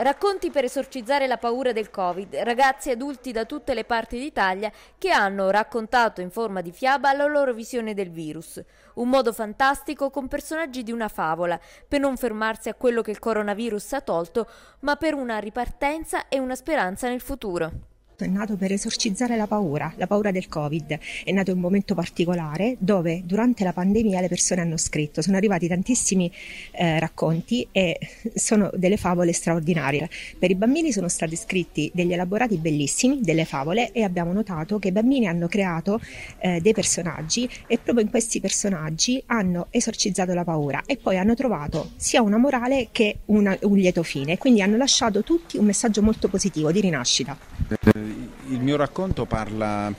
Racconti per esorcizzare la paura del Covid, ragazzi e adulti da tutte le parti d'Italia che hanno raccontato in forma di fiaba la loro visione del virus. Un modo fantastico con personaggi di una favola, per non fermarsi a quello che il coronavirus ha tolto, ma per una ripartenza e una speranza nel futuro è nato per esorcizzare la paura, la paura del Covid. È nato in un momento particolare dove durante la pandemia le persone hanno scritto, sono arrivati tantissimi eh, racconti e sono delle favole straordinarie. Per i bambini sono stati scritti degli elaborati bellissimi, delle favole e abbiamo notato che i bambini hanno creato eh, dei personaggi e proprio in questi personaggi hanno esorcizzato la paura e poi hanno trovato sia una morale che una, un lieto fine, quindi hanno lasciato tutti un messaggio molto positivo di rinascita. Eh, mio racconto parla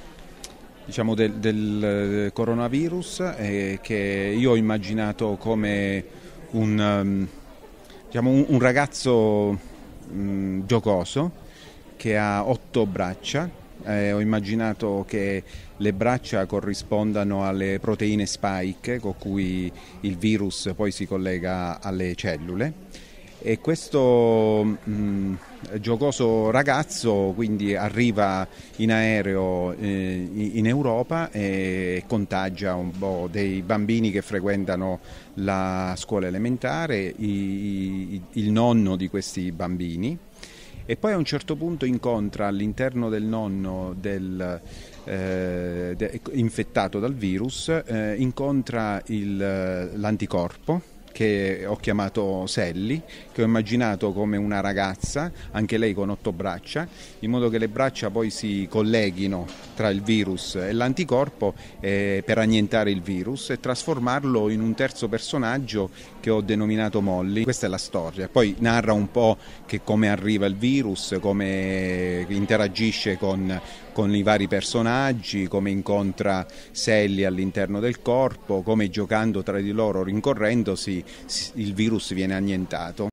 diciamo, del, del, eh, coronavirus eh, che io ho immaginato come un, ehm, diciamo, un, un ragazzo mh, mm, giocoso che ha otto braccia. Eh, ho immaginato che le braccia corrispondano alle proteine spike con cui il virus poi si collega alle cellule e questo mh, mm, giocoso ragazzo quindi arriva in aereo eh, in Europa e contagia un po' dei bambini che frequentano la scuola elementare, i, i, il nonno di questi bambini e poi a un certo punto incontra all'interno del nonno del, eh, infettato dal virus, eh, incontra il, l'anticorpo che ho chiamato Sally, che ho immaginato come una ragazza, anche lei con otto braccia, in modo che le braccia poi si colleghino tra il virus e l'anticorpo eh, per annientare il virus e trasformarlo in un terzo personaggio che ho denominato Molly. Questa è la storia. Poi narra un po' come arriva il virus, come interagisce con, con i vari personaggi, come incontra Sally all'interno del corpo, come giocando tra di loro, rincorrendosi, il virus viene annientato.